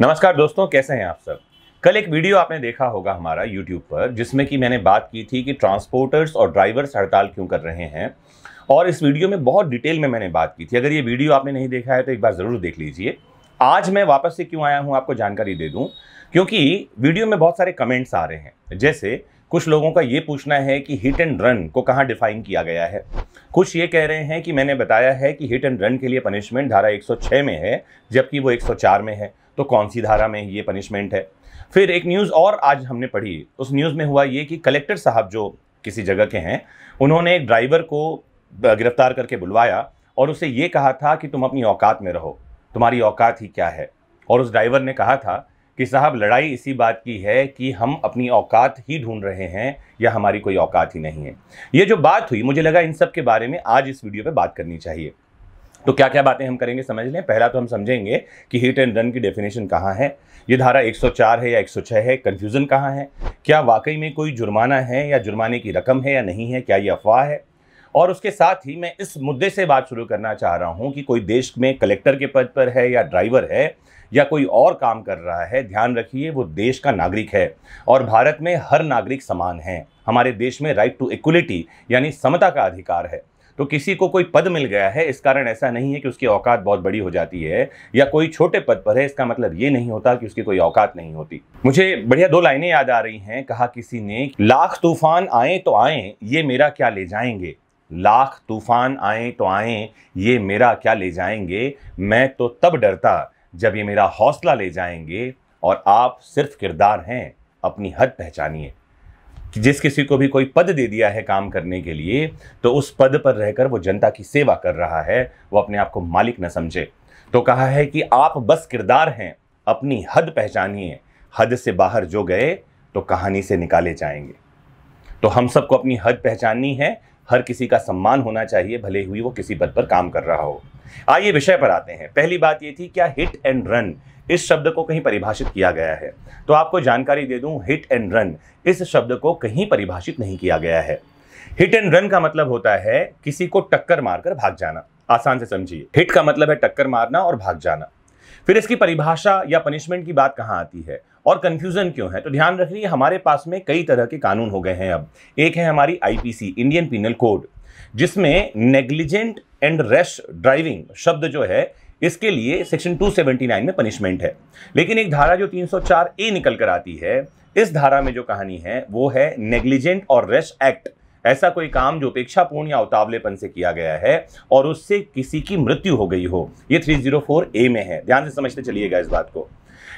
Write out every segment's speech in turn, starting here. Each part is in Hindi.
नमस्कार दोस्तों कैसे हैं आप सब कल एक वीडियो आपने देखा होगा हमारा यूट्यूब पर जिसमें कि मैंने बात की थी कि ट्रांसपोर्टर्स और ड्राइवर्स हड़ताल क्यों कर रहे हैं और इस वीडियो में बहुत डिटेल में मैंने बात की थी अगर ये वीडियो आपने नहीं देखा है तो एक बार ज़रूर देख लीजिए आज मैं वापस से क्यों आया हूँ आपको जानकारी दे दूँ क्योंकि वीडियो में बहुत सारे कमेंट्स आ रहे हैं जैसे कुछ लोगों का ये पूछना है कि हिट एंड रन को कहाँ डिफाइन किया गया है कुछ ये कह रहे हैं कि मैंने बताया है कि हिट एंड रन के लिए पनिशमेंट धारा 106 में है जबकि वो 104 में है तो कौन सी धारा में ये पनिशमेंट है फिर एक न्यूज़ और आज हमने पढ़ी उस न्यूज़ में हुआ ये कि कलेक्टर साहब जो किसी जगह के हैं उन्होंने एक ड्राइवर को गिरफ्तार करके बुलवाया और उसे ये कहा था कि तुम अपनी औकात में रहो तुम्हारी औकात ही क्या है और उस ड्राइवर ने कहा था कि साहब लड़ाई इसी बात की है कि हम अपनी औकात ही ढूंढ रहे हैं या हमारी कोई औकात ही नहीं है ये जो बात हुई मुझे लगा इन सब के बारे में आज इस वीडियो पे बात करनी चाहिए तो क्या क्या बातें हम करेंगे समझ लें पहला तो हम समझेंगे कि हिट एंड रन की डेफिनेशन कहाँ है ये धारा 104 है या 106 है कन्फ्यूज़न कहाँ है क्या वाकई में कोई जुर्माना है या जुर्माने की रकम है या नहीं है क्या ये अफवाह है और उसके साथ ही मैं इस मुद्दे से बात शुरू करना चाह रहा हूँ कि कोई देश में कलेक्टर के पद पर है या ड्राइवर है या कोई और काम कर रहा है ध्यान रखिए वो देश का नागरिक है और भारत में हर नागरिक समान है हमारे देश में राइट टू इक्वलिटी यानी समता का अधिकार है तो किसी को कोई पद मिल गया है इस कारण ऐसा नहीं है कि उसकी औकात बहुत बड़ी हो जाती है या कोई छोटे पद पर है इसका मतलब ये नहीं होता कि उसकी कोई औकात नहीं होती मुझे बढ़िया दो लाइनें याद आ रही हैं कहा किसी ने लाख तूफान आए तो आए ये मेरा क्या ले जाएंगे लाख तूफान आए तो आए ये मेरा क्या ले जाएंगे मैं तो तब डरता जब ये मेरा हौसला ले जाएंगे और आप सिर्फ किरदार हैं अपनी हद पहचानिए जिस किसी को भी कोई पद दे दिया है काम करने के लिए तो उस पद पर रहकर वो जनता की सेवा कर रहा है वो अपने आप को मालिक न समझे तो कहा है कि आप बस किरदार हैं अपनी हद पहचानिए हद से बाहर जो गए तो कहानी से निकाले जाएंगे तो हम सबको अपनी हद पहचाननी है हर किसी का सम्मान होना चाहिए भले हुई वो किसी पद पर काम कर रहा हो आइए विषय पर आते हैं पहली बात ये थी क्या हिट एंड रन इस शब्द को कहीं परिभाषित किया गया है तो आपको जानकारी दे दूं हिट एंड रन इस शब्द को कहीं परिभाषित नहीं किया गया है हिट एंड रन का मतलब होता है किसी को टक्कर मारकर भाग जाना आसान से समझिए हिट का मतलब है टक्कर मारना और भाग जाना फिर इसकी परिभाषा या पनिशमेंट की बात कहाँ आती है और कंफ्यूजन क्यों है तो ध्यान रखिए हमारे पास में कई तरह के कानून हो गए हैं अब एक है हमारी आईपीसी इंडियन पिनल कोड जिसमें नेग्लिजेंट एंड रैश ड्राइविंग शब्द जो है इसके लिए सेक्शन 279 में पनिशमेंट है लेकिन एक धारा जो 304 ए निकल कर आती है इस धारा में जो कहानी है वो है नेग्लिजेंट और रश एक्ट ऐसा कोई काम जो अपेक्षापूर्ण या उतावलेपन से किया गया है और उससे किसी की मृत्यु हो गई हो ये 304 ए में है ध्यान से समझते चलिएगा इस बात को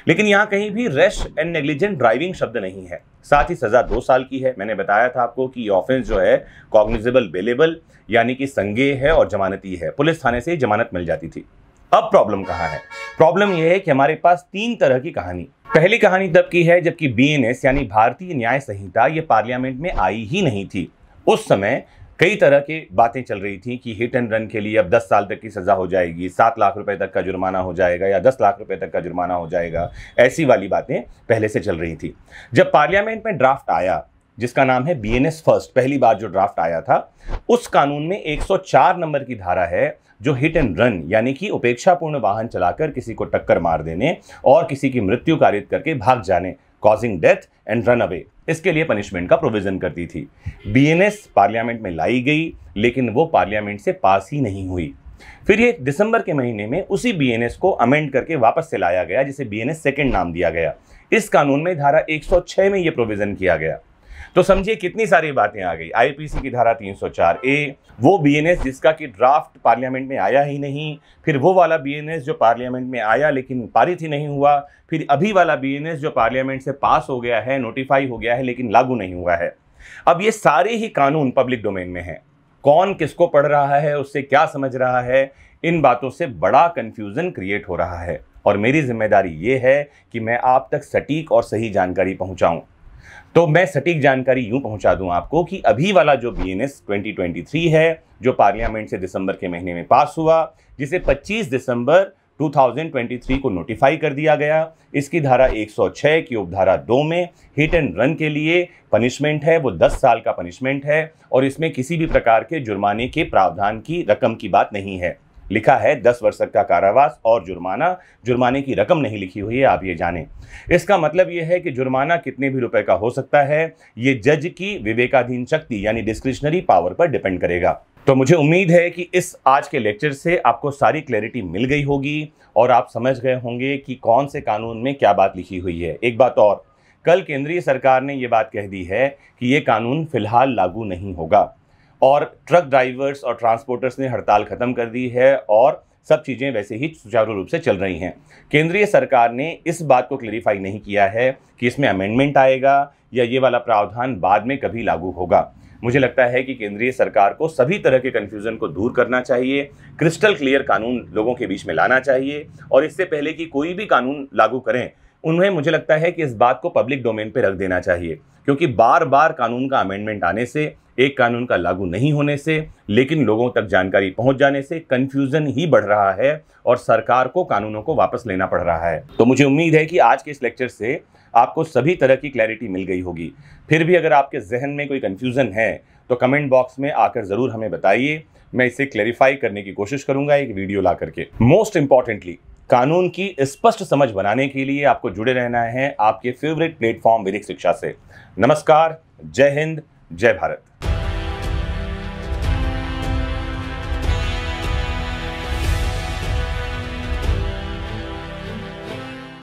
लेकिन यहाँ कहीं भी रेश एंड नेग्लिजेंट ड्राइविंग शब्द नहीं है साथ ही सज़ा दो साल की है मैंने बताया था आपको कि ऑफेंस जो है कॉग्निजेबल बेलेबल यानी कि संज्ञे है और जमानती है पुलिस थाने से जमानत मिल जाती थी अब प्रॉब्लम कहाँ है प्रॉब्लम यह है कि हमारे पास तीन तरह की कहानी पहली कहानी तब की है जबकि बीएनएस यानी भारतीय न्याय संहिता ये पार्लियामेंट में आई ही नहीं थी उस समय कई तरह की बातें चल रही थी कि हिट एंड रन के लिए अब 10 साल तक की सज़ा हो जाएगी सात लाख रुपए तक का जुर्माना हो जाएगा या 10 लाख रुपए तक का जुर्माना हो जाएगा ऐसी वाली बातें पहले से चल रही थी जब पार्लियामेंट में ड्राफ्ट आया जिसका नाम है बीएनएस फर्स्ट पहली बार जो ड्राफ्ट आया था उस कानून में 104 नंबर की धारा है जो हिट एंड रन यानी कि उपेक्षापूर्ण वाहन चलाकर किसी को टक्कर मार देने और किसी की मृत्यु कारित करके भाग जाने causing death and run away इसके लिए पनिशमेंट का प्रोविजन करती थी बीएनएस पार्लियामेंट में लाई गई लेकिन वो पार्लियामेंट से पास ही नहीं हुई फिर ये दिसंबर के महीने में उसी बीएनएस को अमेंड करके वापस से लाया गया जिसे बीएनएस सेकंड नाम दिया गया इस कानून में धारा 106 में यह प्रोविजन किया गया तो समझिए कितनी सारी बातें आ गई आईपीसी की धारा 304 ए वो बीएनएस जिसका कि ड्राफ्ट पार्लियामेंट में आया ही नहीं फिर वो वाला बीएनएस जो पार्लियामेंट में आया लेकिन पारित ही नहीं हुआ फिर अभी वाला बीएनएस जो पार्लियामेंट से पास हो गया है नोटिफाई हो गया है लेकिन लागू नहीं हुआ है अब ये सारे ही कानून पब्लिक डोमेन में हैं कौन किसको पढ़ रहा है उससे क्या समझ रहा है इन बातों से बड़ा कन्फ्यूज़न क्रिएट हो रहा है और मेरी जिम्मेदारी ये है कि मैं आप तक सटीक और सही जानकारी पहुँचाऊँ तो मैं सटीक जानकारी यूं पहुंचा दूं आपको कि अभी वाला जो B N S twenty twenty three है जो पार्लियामेंट से दिसंबर के महीने में पास हुआ जिसे 25 दिसंबर 2023 को नोटिफाई कर दिया गया इसकी धारा 106 की उपधारा दो में हिट एंड रन के लिए पनिशमेंट है वो 10 साल का पनिशमेंट है और इसमें किसी भी प्रकार के जुर्माने के प्रावधान की रकम की बात नहीं है लिखा है दस वर्ष तक का कारावास और जुर्माना जुर्माने की रकम नहीं लिखी हुई है आप ये जानें इसका मतलब ये है कि जुर्माना कितने भी रुपए का हो सकता है ये जज की विवेकाधीन शक्ति यानी डिस्क्रिशनरी पावर पर डिपेंड करेगा तो मुझे उम्मीद है कि इस आज के लेक्चर से आपको सारी क्लैरिटी मिल गई होगी और आप समझ गए होंगे कि कौन से कानून में क्या बात लिखी हुई है एक बात और कल केंद्रीय सरकार ने ये बात कह दी है कि ये कानून फिलहाल लागू नहीं होगा और ट्रक ड्राइवर्स और ट्रांसपोर्टर्स ने हड़ताल खत्म कर दी है और सब चीज़ें वैसे ही सुचारू रूप से चल रही हैं केंद्रीय सरकार ने इस बात को क्लेरिफाई नहीं किया है कि इसमें अमेंडमेंट आएगा या ये वाला प्रावधान बाद में कभी लागू होगा मुझे लगता है कि केंद्रीय सरकार को सभी तरह के कन्फ्यूज़न को दूर करना चाहिए क्रिस्टल क्लियर कानून लोगों के बीच में लाना चाहिए और इससे पहले कि कोई भी कानून लागू करें उन्हें मुझे लगता है कि इस बात को पब्लिक डोमेन पर रख देना चाहिए क्योंकि बार बार कानून का अमेंडमेंट आने से एक कानून का लागू नहीं होने से लेकिन लोगों तक जानकारी पहुंच जाने से कंफ्यूजन ही बढ़ रहा है और सरकार को कानूनों को वापस लेना पड़ रहा है तो मुझे उम्मीद है कि आज के इस लेक्चर से आपको सभी तरह की क्लैरिटी मिल गई होगी फिर भी अगर आपके जहन में कोई कन्फ्यूज़न है तो कमेंट बॉक्स में आकर ज़रूर हमें बताइए मैं इसे क्लैरिफाई करने की कोशिश करूंगा एक वीडियो ला करके मोस्ट इंपॉर्टेंटली कानून की स्पष्ट समझ बनाने के लिए आपको जुड़े रहना है आपके फेवरेट प्लेटफॉर्म विधिक शिक्षा से नमस्कार जय हिंद जय भारत